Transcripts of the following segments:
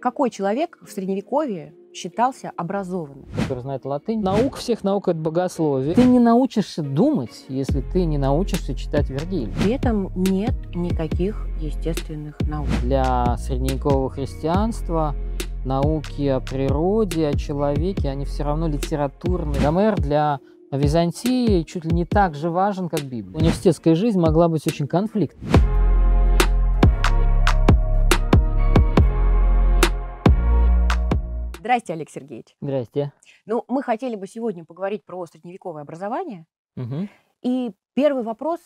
Какой человек в Средневековье считался образованным? Который знает латынь. Наук всех наук – это богословие. Ты не научишься думать, если ты не научишься читать Вергиль. При этом нет никаких естественных наук. Для средневекового христианства науки о природе, о человеке, они все равно литературные. Гомер для Византии чуть ли не так же важен, как Библия. Университетская жизнь могла быть очень конфликтной. Здрасте, Олег Сергеевич. Здрасте. Ну, мы хотели бы сегодня поговорить про средневековое образование. Угу. И первый вопрос,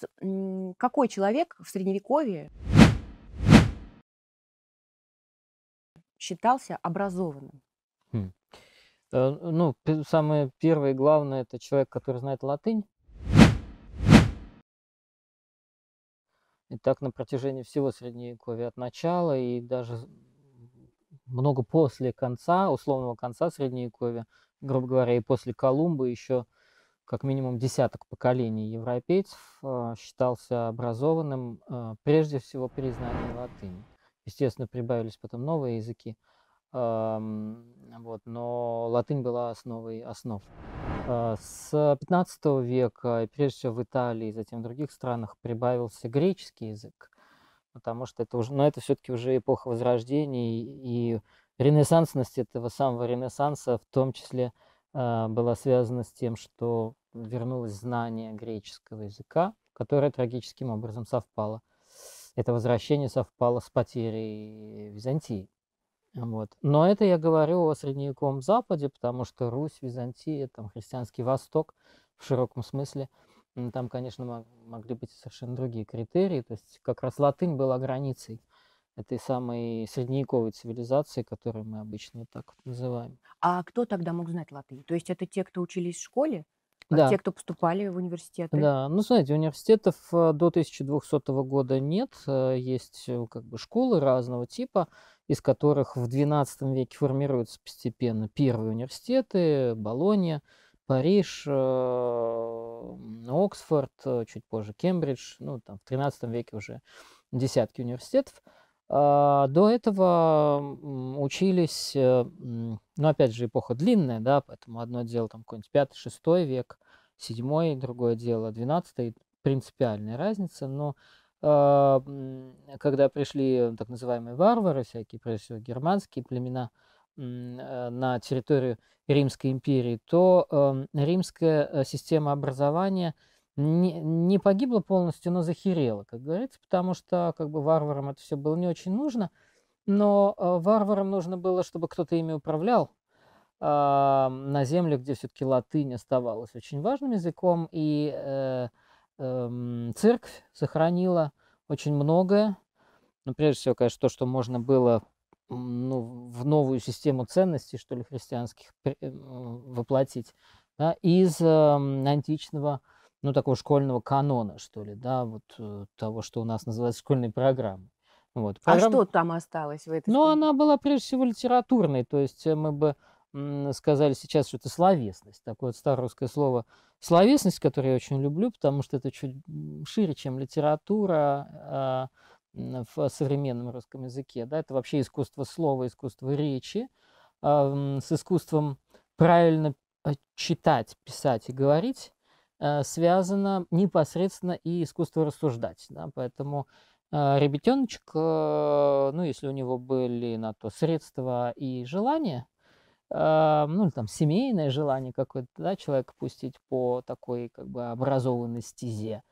какой человек в средневековье считался образованным? Хм. Э, ну, самое первое и главное, это человек, который знает латынь. И так на протяжении всего Средневековья от начала и даже много после конца, условного конца Средневековья, грубо говоря, и после Колумба еще как минимум десяток поколений европейцев э, считался образованным э, прежде всего при знании латыни. Естественно, прибавились потом новые языки, вот, но латынь была основой основ. Э, с 15 века, прежде всего в Италии, затем в других странах, прибавился греческий язык – потому что это уже, но это все-таки уже эпоха Возрождения и, и ренессансность этого самого Ренессанса в том числе э, была связана с тем, что вернулось знание греческого языка, которое трагическим образом совпало. Это возвращение совпало с потерей Византии. Вот. Но это я говорю о средневековом Западе, потому что Русь, Византия, там, христианский Восток в широком смысле – но ну, там, конечно, могли быть совершенно другие критерии. То есть как раз латынь была границей этой самой средневековой цивилизации, которую мы обычно так вот называем. А кто тогда мог знать латынь? То есть это те, кто учились в школе? А да. те, кто поступали в университеты? Да, ну, знаете, университетов э, до 1200 года нет. Э, есть э, как бы школы разного типа, из которых в XII веке формируются постепенно первые университеты, Болонья. Париж, э, Оксфорд, э, чуть позже Кембридж, ну, там, в 13 веке уже десятки университетов. А, до этого учились, э, ну, опять же, эпоха длинная, да, поэтому одно дело там какой-нибудь 5-6 век, 7 другое дело 12 принципиальная разница, но когда пришли так называемые варвары, всякие, прежде всего, германские племена – Э, на территорию Римской империи, то эм, римская э, система образования не погибла полностью, но захерела, как говорится, потому что как бы варварам это все было не очень нужно, но э, варварам нужно было, чтобы кто-то ими управлял а, на земле, где все-таки латынь оставалась очень важным языком, и эм, церковь сохранила очень многое, ну, прежде всего, конечно, то, что можно было ну, в новую систему ценностей, что ли, христианских э, воплотить, да, из э, античного, ну, такого школьного канона, что ли, да, вот э, того, что у нас называется школьной программой. Вот. Программа... А что там осталось в этой Ну, она была прежде всего литературной, то есть э, мы бы сказали сейчас, что это словесность, такое вот старорусское слово словесность, которое я очень люблю, потому что это чуть шире, чем литература, а, в современном русском языке. Да? Это вообще искусство слова, искусство речи а, с искусством правильно э, читать, писать и говорить э, связано непосредственно и искусство рассуждать. Да? Поэтому э, ребятеночек, ну, если у него были на то средства и желания, ну, там, семейное желание какое-то, да, человека пустить по такой, как бы, образованной стезе,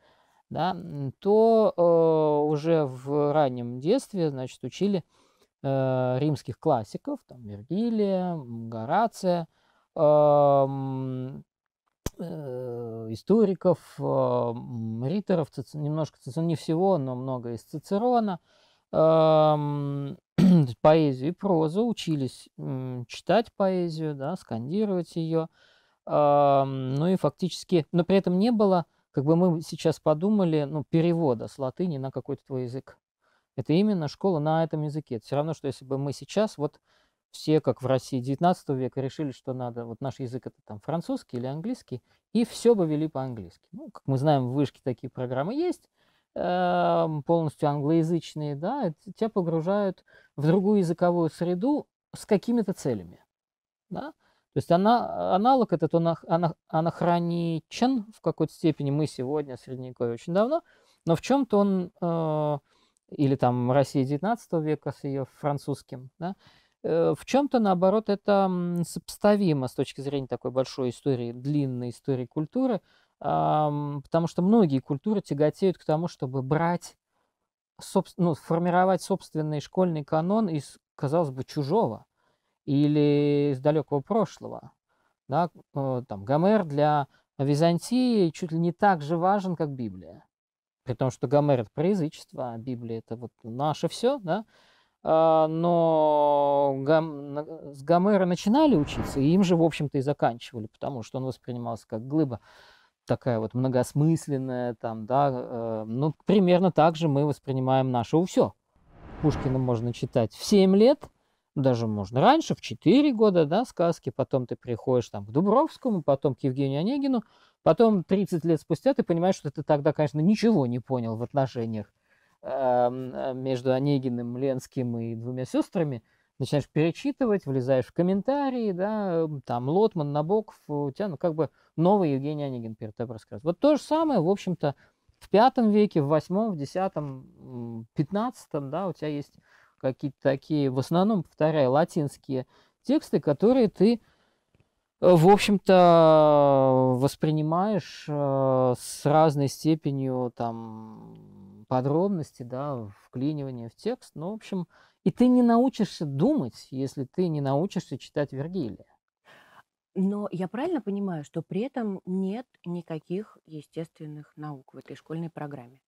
да, то э, уже в раннем детстве, значит, учили э, римских классиков, там, Вергилия, Горация, э, э, историков, э, риторов, цици, немножко цици, ну, не всего, но много из Цицерона, э, поэзию и прозу, учились э, читать поэзию, да, скандировать ее, э, ну и фактически, но при этом не было как бы мы сейчас подумали, ну, перевода с латыни на какой-то твой язык. Это именно школа на этом языке. Это все равно, что если бы мы сейчас вот все, как в России 19 века, решили, что надо, вот наш язык это там французский или английский, и все бы вели по-английски. Ну, как мы знаем, в вышке такие программы есть, эм, полностью англоязычные, да, тебя погружают в другую языковую среду с какими-то целями, да. То есть она, аналог этот, он анахроничен в какой-то степени. Мы сегодня, Средневековье, очень давно. Но в чем-то он, э, или там Россия 19 века с ее французским, да, э, в чем-то, наоборот, это сопоставимо с точки зрения такой большой истории, длинной истории культуры, э, потому что многие культуры тяготеют к тому, чтобы брать, соб, ну, формировать собственный школьный канон из, казалось бы, чужого или из далекого прошлого. Да? Э, там, Гомер для Византии чуть ли не так же важен, как Библия. При том, что Гомер – это про а Библия – это вот наше все, да? А, но с Гомера начинали учиться, и им же, в общем-то, и заканчивали, потому что он воспринимался как глыба такая вот многосмысленная, там, да, э, ну, примерно так же мы воспринимаем наше «Все». Пушкина можно читать в 7 лет – даже можно раньше, в 4 года, да, сказки, потом ты приходишь там к Дубровскому, потом к Евгению Онегину, потом 30 лет спустя ты понимаешь, что ты тогда, конечно, ничего не понял в отношениях эм, э, между Онегиным, Ленским и двумя сестрами, начинаешь перечитывать, влезаешь в комментарии, да, эм, там Лотман, Набоков, у тебя, ну, как бы новый Евгений Онегин перед тобой рассказывает. Вот то же самое, в общем-то, в пятом веке, в восьмом, в десятом, пятнадцатом, да, у тебя есть какие-то такие, в основном, повторяю, латинские тексты, которые ты, э, в общем-то, воспринимаешь э, с разной степенью там подробности, да, вклинивания в текст. Ну, в общем, и ты не научишься думать, если ты не научишься читать Вергилия. Но я правильно понимаю, что при этом нет никаких естественных наук в этой школьной программе?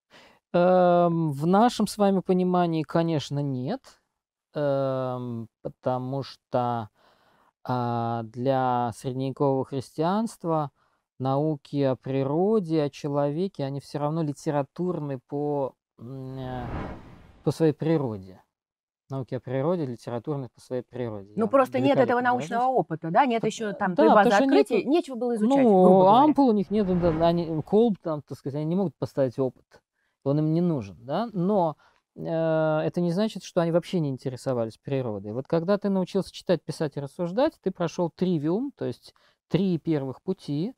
Эм, в нашем с вами понимании, конечно, нет, эм, потому что а, для средневекового христианства науки о природе, о человеке, они все равно литературны по, э, по своей природе. Науки о природе, литературны по своей природе. Ну, Я просто нет этого научного опыта, да? Нет еще э, там да, той базы открытий, нет, нечего было изучать. Ну, ампул у них нет, они, колб там, так сказать, они не могут поставить опыт он им не нужен, да, но э, это не значит, что они вообще не интересовались природой. Вот когда ты научился читать, писать и рассуждать, ты прошел тривиум, то есть три первых пути,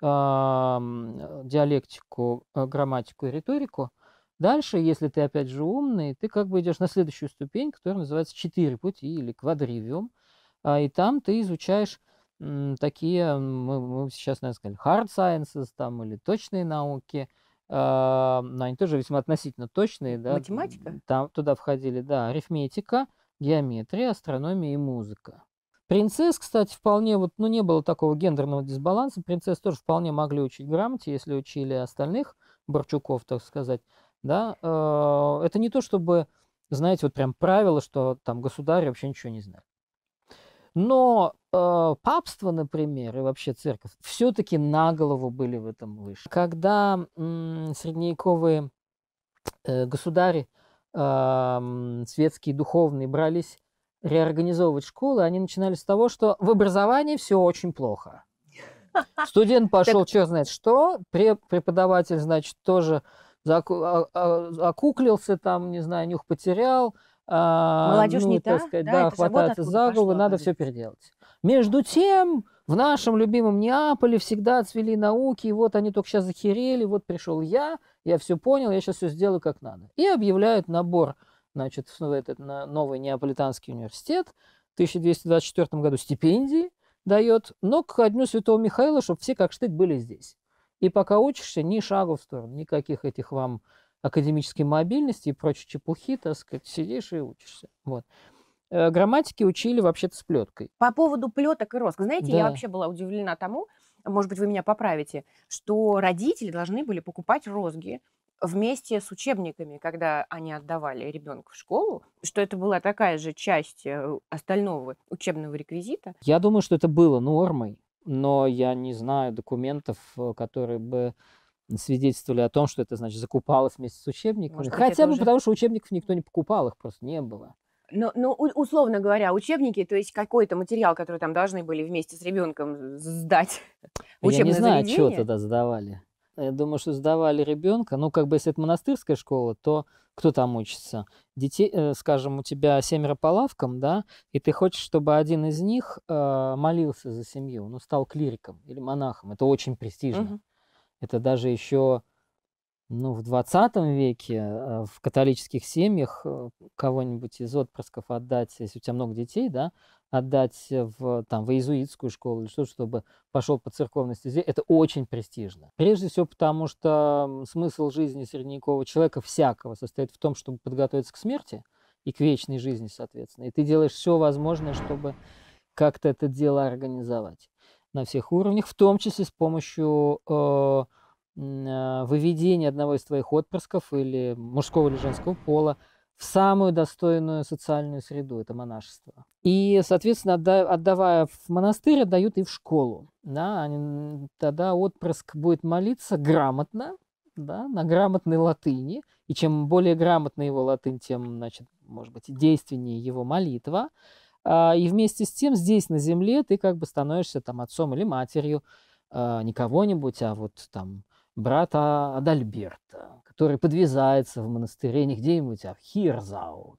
диалектику, э, грамматику и риторику. Дальше, если ты опять же умный, ты как бы идешь на следующую ступень, которая называется четыре пути или квадривиум, а, и там ты изучаешь такие, мы, мы сейчас, наверное, сказали, hard sciences там или точные науки – но а, они тоже весьма относительно точные. Да? Математика? Там туда входили, да, арифметика, геометрия, астрономия и музыка. Принцесс, кстати, вполне, вот, ну, не было такого гендерного дисбаланса. Принцесс тоже вполне могли учить грамоте, если учили остальных Борчуков, так сказать. Да? А, это не то, чтобы, знаете, вот прям правило, что там государь вообще ничего не знает. Но э, папство, например, и вообще церковь все-таки на голову были в этом выше. Когда м, средневековые э, государи, э, светские духовные брались реорганизовывать школы, они начинали с того, что в образовании все очень плохо. Студент пошел, так... черт знает что, преподаватель, значит, тоже закуклился а, а, там, не знаю, нюх потерял, а, Молодежь ну, не так та, сказать, да, да хвататься за голову, пошло, надо все переделать. Между тем, в нашем любимом Неаполе всегда цвели науки, и вот они только сейчас захерели, вот пришел я, я все понял, я сейчас все сделаю как надо. И объявляют набор значит, в этот на новый Неаполитанский университет в 1224 году стипендии дает, но к Дню Святого Михаила, чтобы все как штык были здесь. И пока учишься, ни шагу в сторону, никаких этих вам академической мобильности и прочей чепухи, так сказать, сидишь и учишься. Вот. Э, грамматики учили вообще-то с плеткой. По поводу плеток и роск. Знаете, да. я вообще была удивлена тому, может быть, вы меня поправите, что родители должны были покупать розги вместе с учебниками, когда они отдавали ребенка в школу, что это была такая же часть э, остального учебного реквизита? Я думаю, что это было нормой, но я не знаю документов, э, которые бы свидетельствовали о том, что это, значит, закупалось вместе с учебниками. Может, Хотя бы уже... потому, что учебников никто не покупал, их просто не было. Но, ну, но ну, условно говоря, учебники, то есть какой-то материал, который там должны были вместе с ребенком сдать в Я не знаю, заведение. чего тогда сдавали. Я думаю, что сдавали ребенка. Ну, как бы, если это монастырская школа, то кто там учится? Детей, э, скажем, у тебя семеро по лавкам, да, и ты хочешь, чтобы один из них э, молился за семью, ну, стал клириком или монахом. Это очень престижно. Угу. Это даже еще ну, в 20 веке а, в католических семьях э, кого-нибудь из отпрысков отдать, если у тебя много детей, да, отдать в, там, в иезуитскую школу или что-то, чтобы пошел по церковной стезе, это очень престижно. Прежде всего потому, что смысл жизни средневекового человека всякого состоит в том, чтобы подготовиться к смерти и к вечной жизни, соответственно. И ты делаешь все возможное, чтобы как-то это дело организовать на всех уровнях, в том числе с помощью э, э, выведения одного из твоих отпрысков или мужского или женского пола в самую достойную социальную среду, это монашество. И, соответственно, отда- отдавая в монастырь, отдают и в школу. Да? Они, тогда отпрыск будет молиться грамотно, да, на грамотной латыни. И чем более грамотна его латынь, тем, значит, может быть, действеннее его молитва. А, и вместе с тем здесь, на земле, ты как бы становишься там отцом или матерью, а, не кого-нибудь, а вот там брата Адальберта, который подвязается в монастыре не где-нибудь, а в Хирзау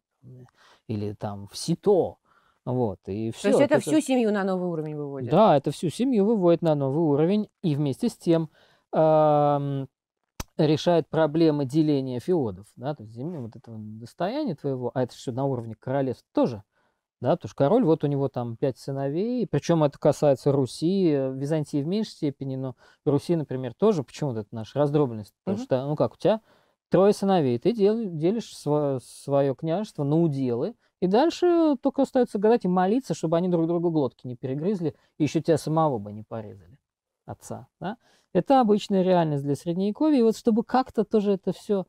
или там в Сито. Вот, и все. То есть это, это всю семью на новый уровень выводит? Да, это всю семью выводит на новый уровень и вместе с тем решает проблемы деления феодов, да, то есть земли, вот этого достояния твоего, а это все на уровне королевства тоже – да, потому что король, вот у него там пять сыновей, причем это касается Руси, э, Византии в меньшей степени, но Руси, например, тоже. Почему вот это наша раздробленность? Потому mm-hmm. что, ну как, у тебя трое сыновей, ты дел, делишь свое, свое княжество на уделы, и дальше только остается гадать и молиться, чтобы они друг другу глотки не перегрызли, и еще тебя самого бы не порезали, отца. Да? Это обычная реальность для Средневековья. И вот чтобы как-то тоже это все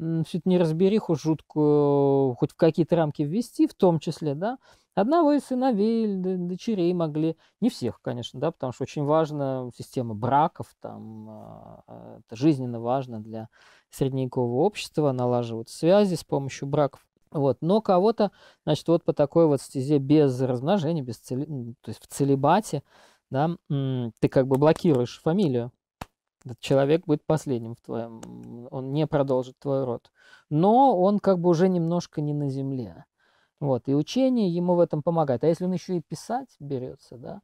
всю эту неразбериху жуткую хоть в какие-то рамки ввести, в том числе, да, одного из сыновей, дочерей могли, не всех, конечно, да, потому что очень важна система браков, там, а, а, это жизненно важно для средневекового общества, налаживать связи с помощью браков. Вот. Но кого-то, значит, вот по такой вот стезе без размножения, без цели... то есть в целебате, да, ты как бы блокируешь фамилию этот человек будет последним в твоем, он не продолжит твой род. Но он как бы уже немножко не на земле. Вот, и учение ему в этом помогает. А если он еще и писать берется, да,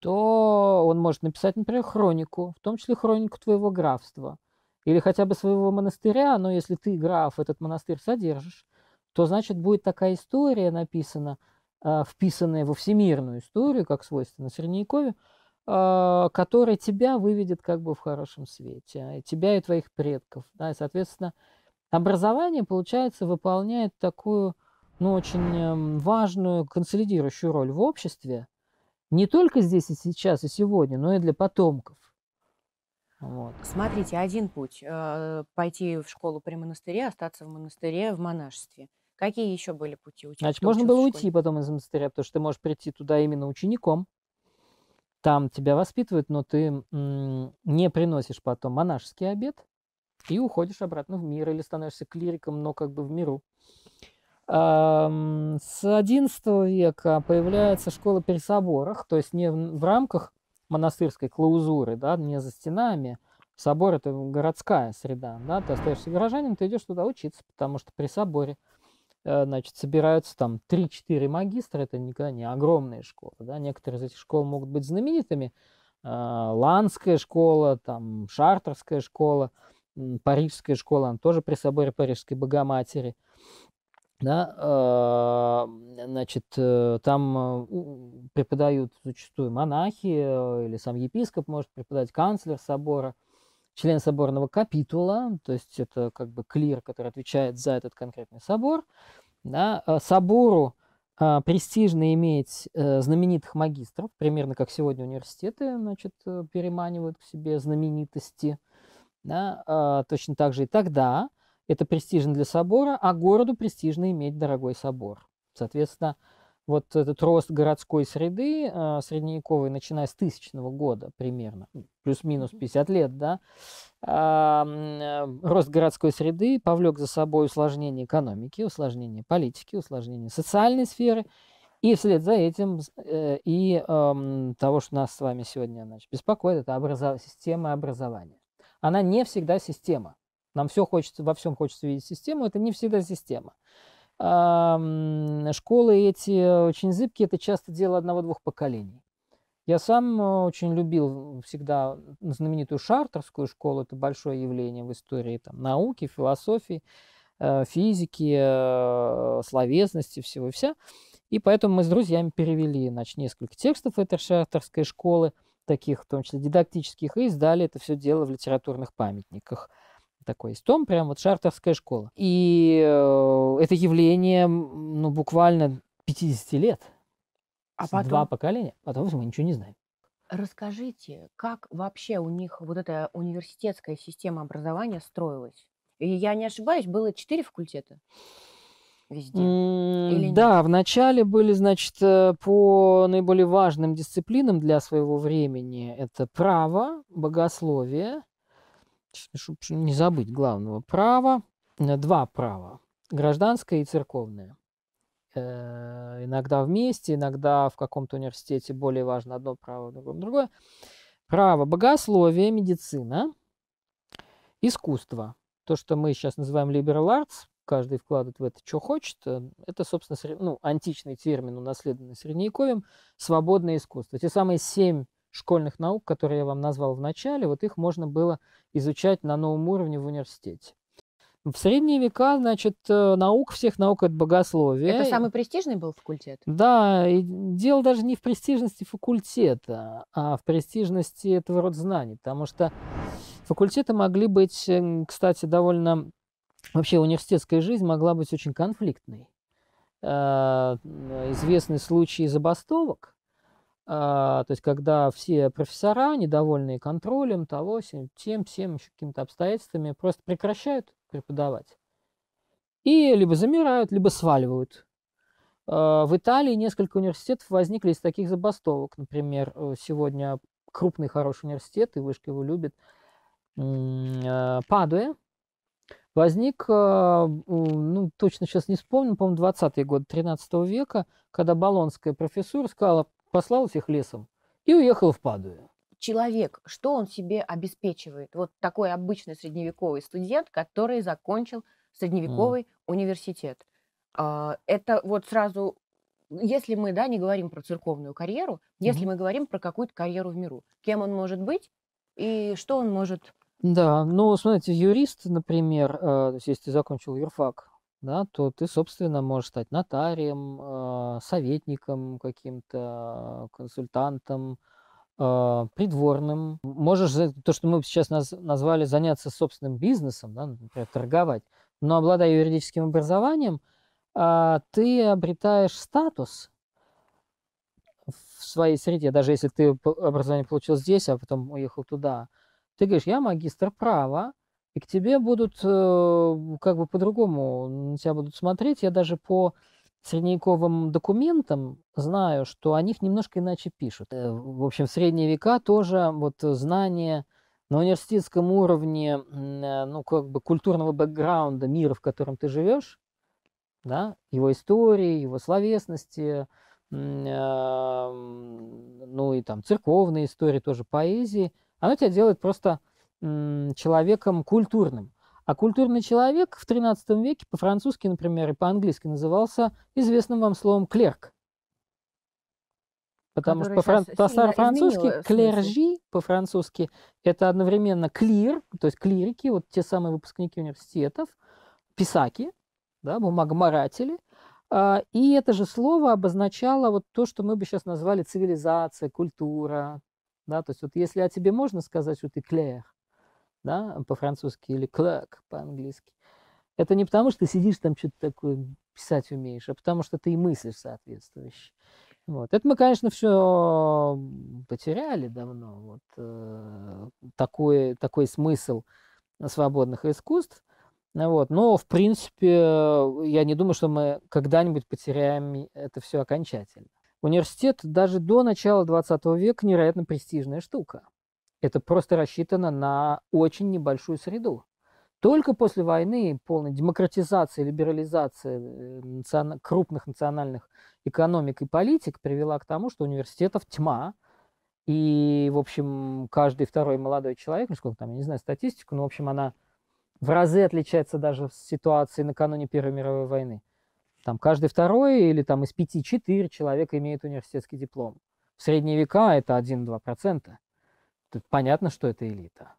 то он может написать, например, хронику, в том числе хронику твоего графства, или хотя бы своего монастыря, но если ты, граф, этот монастырь содержишь, то, значит, будет такая история написана, а, вписанная во всемирную историю, как свойственно Средневековью, а, который тебя выведет как бы в хорошем свете, а, тебя и твоих предков. Да, и, соответственно, образование, получается, выполняет такую, ну, очень эм, важную консолидирующую роль в обществе, не только здесь и сейчас, и сегодня, но и для потомков. Вот. Смотрите, один путь э, – пойти в школу при монастыре, остаться в монастыре, в монашестве. Какие еще были пути? Учить, Значит, можно было уйти потом из монастыря, потому что ты можешь прийти туда именно учеником, там тебя воспитывают, но ты не приносишь потом монашеский обед и уходишь обратно в мир или становишься клириком, но как бы в миру. С XI века появляется школа при соборах, то есть не в рамках монастырской клаузуры, да, не за стенами. Собор – это городская среда, да, ты остаешься горожанином, ты идешь туда учиться, потому что при соборе – Э, значит, собираются там 3-4 магистра, это никогда не огромные школы, да, некоторые из этих школ могут быть знаменитыми, а, Ланская школа, там, Шартерская школа, Парижская школа, она тоже при соборе Парижской Богоматери, да, а, значит, э, там э, преподают зачастую монахи, или сам епископ может преподать, канцлер собора – член соборного капитула, то есть это как бы клир, который отвечает за этот конкретный собор. Да, э, собору а, престижно иметь э, знаменитых магистров, примерно как сегодня университеты значит, э, переманивают к себе знаменитости. Да, а, точно так же и тогда это престижно для собора, а городу престижно иметь дорогой собор. Соответственно, вот этот рост городской среды а, средневековой, начиная с тысячного года примерно, ну, плюс-минус 50 лет, да, а, э, рост городской среды повлек за собой усложнение экономики, усложнение политики, усложнение социальной сферы, и вслед за этим э, и того, что нас с вами сегодня значит, беспокоит, это образов... система образования. Она не всегда система. Нам все хочется, во всем хочется видеть систему, это не всегда система школы эти очень зыбкие, это часто дело одного-двух поколений. Я сам э, очень любил всегда знаменитую шартерскую школу, это большое явление в истории там, науки, философии, э, физики, э, словесности, всего вся. И поэтому мы с друзьями перевели значит, несколько текстов этой шартерской школы, таких в том числе дидактических, и издали это все дело в литературных памятниках – такой есть том, прям вот шартовская школа. И э, это явление, ну, буквально 50 лет. А потом... Два поколения, потом мы ничего не знаем. Расскажите, как вообще у них вот эта университетская система образования строилась? И я не ошибаюсь, было четыре факультета везде? Или да, вначале были, значит, э, по наиболее важным дисциплинам для своего времени. Это право, богословие, чтобы не забыть главного права, э, два права, гражданское и церковное. Э, иногда вместе, иногда в каком-то университете более важно одно право, другое, другое. Право богословие, медицина, искусство. То, что мы сейчас называем liberal arts, каждый вкладывает в это, что хочет. Э, это, собственно, ну, античный термин, унаследованный Средневековьем, свободное искусство. Те самые семь школьных наук, которые я вам назвал в начале, вот их можно было изучать на новом уровне в университете. В средние века, значит, э, наук, всех наук это богословие. Это самый престижный был факультет? Да, и дело даже не в престижности факультета, а в престижности этого рода знаний, потому что факультеты могли быть, кстати, довольно... Вообще университетская жизнь могла быть очень конфликтной. Э, известны случаи забастовок, а, то есть когда все профессора, недовольные контролем того, тем, всем, еще какими-то обстоятельствами, просто прекращают преподавать. И либо замирают, либо сваливают. А, в Италии несколько университетов возникли из таких забастовок. Например, э, сегодня крупный хороший университет, и вышка его любит, а, Падуя, возник, ну, точно сейчас не вспомню, по-моему, 20-й год 13 века, когда болонская профессура сказала, послал всех лесом и уехал в Падуе Человек, что он себе обеспечивает? Вот такой обычный средневековый студент, который закончил средневековый mm. университет. А, это вот сразу, если мы, да, не говорим про церковную карьеру, если mm-hmm. мы говорим про какую-то карьеру в миру, кем он может быть и что он может да, ну, смотрите, юрист, например, э, то есть если ты закончил юрфак, да, то ты, собственно, можешь стать нотарием, а, советником каким-то, консультантом, а, придворным. Можешь, то, что мы сейчас назвали, заняться собственным бизнесом, да, например, торговать, но обладая юридическим образованием, а, ты обретаешь статус в своей среде, даже если ты образование получил здесь, а потом уехал туда. Ты говоришь, я магистр права, и к тебе будут э, как бы по-другому на тебя будут смотреть. Я даже по средневековым документам знаю, что о них немножко иначе пишут. Э, в общем, в средние века тоже вот знание на университетском уровне, э, ну, как бы культурного бэкграунда мира, в котором ты живешь, да, его истории, его словесности, ну и там церковные истории, тоже поэзии, оно тебя делает просто человеком культурным. А культурный человек в XIII веке по-французски, например, и по-английски назывался известным вам словом клерк. Потому что по-французски по клержи по-французски это одновременно клир, то есть клирики, вот те самые выпускники университетов, писаки, да, бумагоморатели. А, и это же слово обозначало вот то, что мы бы сейчас назвали цивилизация, культура. Да? То есть вот если о тебе можно сказать, что ты клер, да, по-французски, или клак по-английски. Это не потому, что ты сидишь там что-то такое писать умеешь, а потому что ты и мыслишь соответствующе. Вот. Это мы, конечно, все потеряли давно. Вот, э, такой, такой смысл свободных искусств. Вот. Но, в принципе, я не думаю, что мы когда-нибудь потеряем это все окончательно. Университет даже до начала 20 века невероятно престижная штука. Это просто рассчитано на очень небольшую среду. Только после войны, полной демократизации, либерализации э, крупных национальных экономик и политик привела к тому, что университетов тьма, и, в общем, каждый второй молодой человек, ну сколько там, я не знаю статистику, но, в общем, она в разы отличается даже в ситуации накануне Первой мировой войны. Там каждый второй или там из пяти четыре человека имеет университетский диплом. В средние века это 1-2% понятно, что это элита.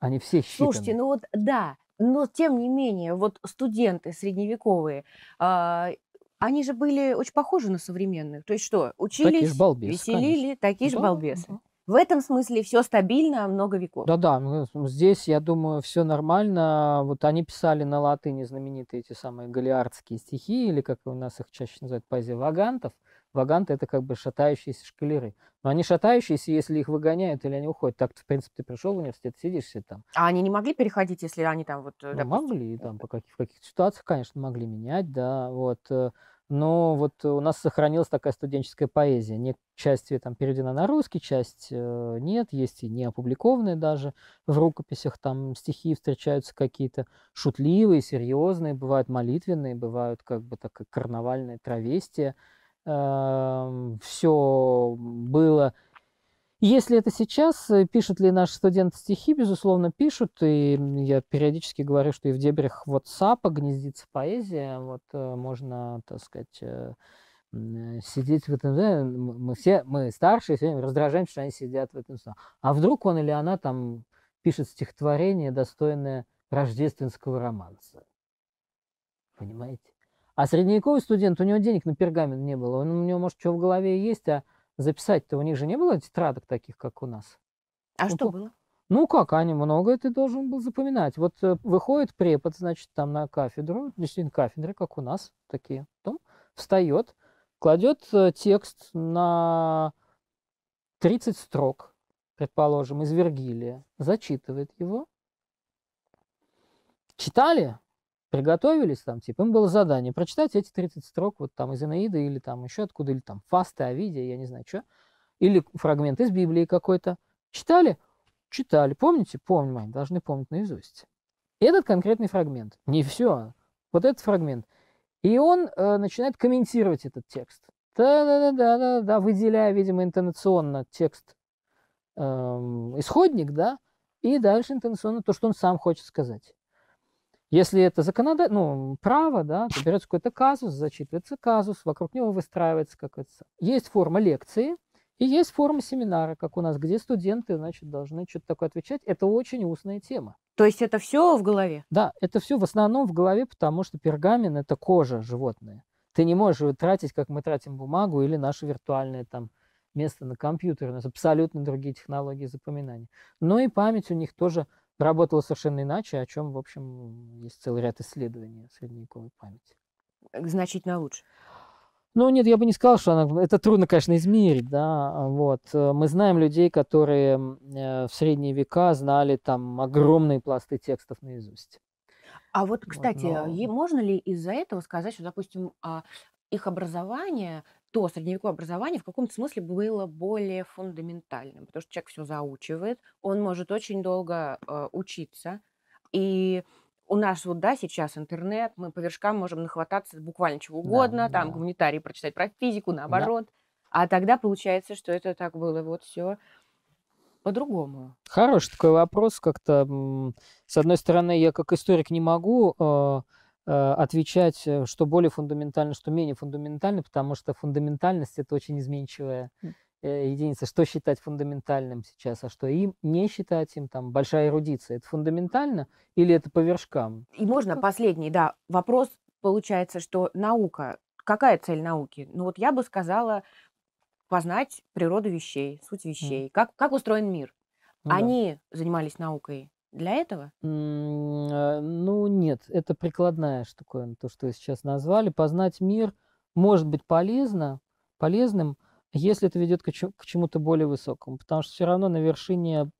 Они все считаны. Слушайте, ну вот да, но тем не менее, вот студенты средневековые, э, они же были очень похожи на современных. То есть что, учились, такие балбесы, веселили, конечно. такие же да, балбесы. Да. В этом смысле все стабильно, много веков. Да-да, здесь, я думаю, все нормально. Вот они писали на латыни знаменитые эти самые галиардские стихи, или как у нас их чаще называют, поэзия вагантов – Ваганты – это как бы шатающиеся шкалеры. Но они шатающиеся, если их выгоняют или они уходят. Так, в принципе, ты пришел в университет, сидишь все там. А они не могли переходить, если они там вот... Э, ну, допустим... могли, э, там, э. по каких, в каких-то ситуациях, конечно, могли менять, да, вот. Но вот у нас сохранилась такая студенческая поэзия. Не, часть там переведена на русский, часть нет, есть и не опубликованные даже в рукописях. Там стихи встречаются какие-то шутливые, серьезные, бывают молитвенные, бывают как бы так карнавальные травестия. Эм, все было. Если это сейчас, э, пишут ли наши студенты стихи, безусловно, пишут. И я периодически говорю, что и в дебрях WhatsApp а гнездится поэзия. Вот э, можно, так сказать, э, сидеть в этом, мы все, мы старшие, сегодня раздражаемся, что они сидят в этом А вдруг он или она там пишет стихотворение, достойное рождественского романса. Понимаете? А средневековый студент, у него денег на пергамент не было. Он, у него, может, что в голове есть, а записать-то у них же не было тетрадок таких, как у нас. А ну, что по... было? Ну как, они многое ты должен был запоминать. Вот э, выходит препод, значит, там на кафедру, ну, действительно кафедры, как у нас такие, потом встает, кладет э, текст на 30 строк, предположим, из Вергилия, зачитывает его. Читали? приготовились, там, типа, им было задание прочитать эти 30 строк вот там из Инаида или там еще откуда, или там Фасты, Овидия, я не знаю, что, или фрагмент из Библии какой-то. Читали? Читали. Помните? Помним, они должны помнить наизусть. этот конкретный фрагмент. Не все. А вот этот фрагмент. И он э, начинает комментировать этот текст. Да-да-да-да-да, выделяя, видимо, интонационно текст э, исходник, да, и дальше интонационно то, что он сам хочет сказать. Если это законодатель, ну, право, да, то берется какой-то казус, зачитывается казус, вокруг него выстраивается как то Есть форма лекции, и есть форма семинара, как у нас, где студенты, значит, должны что-то такое отвечать. Это очень устная тема. То есть это все в голове? Да, это все в основном в голове, потому что пергамен – это кожа животное. Ты не можешь его тратить, как мы тратим бумагу или наше виртуальное там место на компьютере. У нас абсолютно другие технологии запоминания. Но ну и память у них тоже работала совершенно иначе, о чем, в общем, есть целый ряд исследований средневековой памяти. Э, значительно лучше. Ну, нет, я бы не сказал, что она... Это трудно, конечно, измерить, да, а, вот. Э, мы знаем людей, которые э, в средние века знали там огромные пласты текстов наизусть. А вот, кстати, вот, но... можно ли из-за этого сказать, что, допустим, а, их образование то средневековое образование в каком-то смысле было более фундаментальным, потому что человек все заучивает, он может очень долго э, учиться. И у нас вот, да, сейчас интернет, мы по вершкам можем нахвататься буквально чего угодно, да, там да. гуманитарий прочитать про физику, наоборот. Да. А тогда получается, что это так было вот все по-другому. Хороший такой вопрос как-то. С одной стороны, я как историк не могу э, Э, отвечать, э, что более фундаментально, что менее фундаментально, потому что фундаментальность – это очень изменчивая э, единица. Что считать фундаментальным сейчас, а что им не считать им, там, большая эрудиция. Это фундаментально или это по вершкам? И можно последний, да, вопрос. Получается, что наука, какая цель науки? Ну вот я бы сказала, познать природу вещей, суть вещей, mm. как, как устроен мир. Ну, Они да. занимались наукой для этого? Э, ну, нет, это прикладная штука, то, что вы сейчас назвали. Познать мир может быть полезно, полезным, если это ведет к чему-то более высокому. Потому что все равно на вершине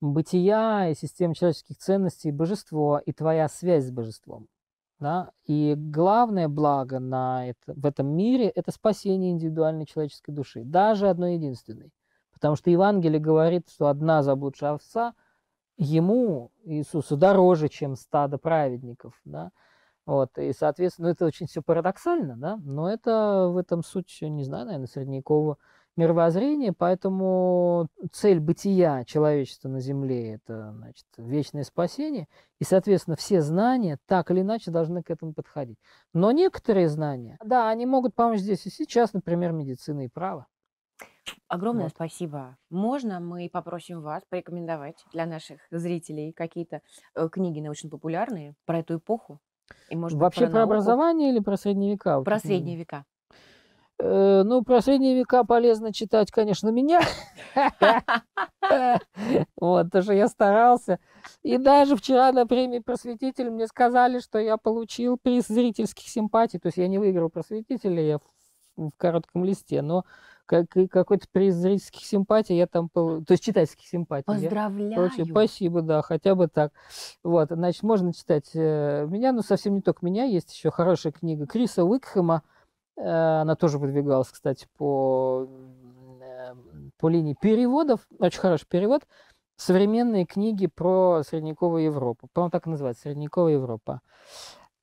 бытия и системы человеческих ценностей божество и твоя связь с божеством. Да? И главное благо на это, в этом мире – это спасение индивидуальной человеческой души, даже одной единственной – Потому что Евангелие говорит, что одна заблудшая овца ему, Иисусу, дороже, чем стадо праведников. Да? Вот, и, соответственно, ну, это очень все парадоксально, да? но это в этом суть, не знаю, наверное, средневекового мировоззрения, поэтому цель бытия человечества на Земле – это значит, вечное спасение, и, соответственно, все знания так или иначе должны к этому подходить. Но некоторые знания, да, они могут помочь здесь и сейчас, например, медицина и право. Огромное вот. спасибо. Можно мы попросим вас порекомендовать для наших зрителей какие-то э, книги научно-популярные про эту эпоху? И, может, Вообще про, про образование или про средние века? Про средние века. Э, ну, про средние века полезно читать, конечно, меня. Вот, потому я старался. И даже вчера на премии «Просветитель» мне сказали, что я получил приз зрительских симпатий. То есть я не выиграл «Просветителя», я в коротком листе. Но как, какой-то приз зрительских симпатий я там... То есть читательских симпатий. Поздравляю. Я, короче, спасибо, да, хотя бы так. Вот, значит, можно читать э, меня, но совсем не только меня. Есть еще хорошая книга Криса Уикхема э, Она тоже выдвигалась, кстати, по, э, по линии переводов. Очень хороший перевод. Современные книги про средневековую Европу. По-моему, так и называется, средневековая Европа.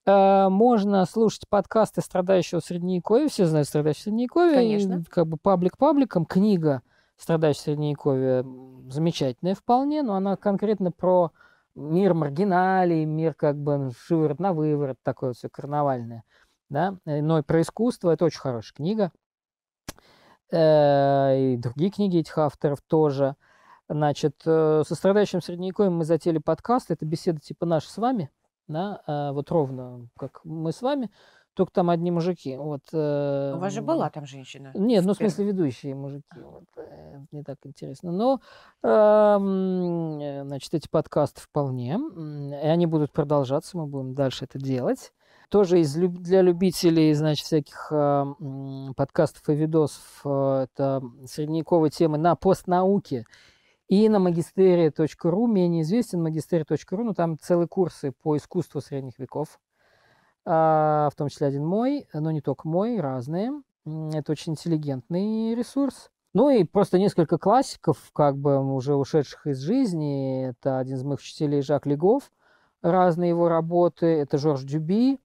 Э, можно слушать подкасты страдающего средневековья, все знают страдающего средневековья, Конечно. как бы паблик пабликом, книга страдающего средневековья замечательная вполне, но она конкретно про мир маргиналий, мир как бы шиворот на выворот, такое вот все карнавальное, да, э, но и про искусство, это очень хорошая книга, э, и другие книги этих авторов тоже. Значит, со страдающим средневековьем мы затели подкаст, это беседа типа наша с вами – да, а, вот ровно, как мы с вами, только там одни мужики. Вот, У вас же эм, была там женщина. Нет, ну в смысле ведущие мужики. Вот, э, не так интересно. Но, э, значит, эти подкасты вполне. И они будут продолжаться, мы будем дальше это делать. Тоже из, для любителей, значит, всяких э, подкастов и видосов э, это средневековые темы на постнауке и на magisteria.ru, менее известен, magisteria.ru, но там целые курсы по искусству средних веков, а, в том числе один мой, но не только мой, разные. Это очень интеллигентный ресурс. Ну и просто несколько классиков, как бы уже ушедших из жизни. Это один из моих учителей Жак Легов, разные его работы. Это Жорж Дюби,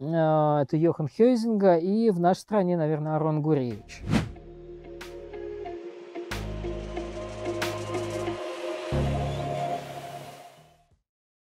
а, это Йохан Хёйзинга и в нашей стране, наверное, Арон Гуревич.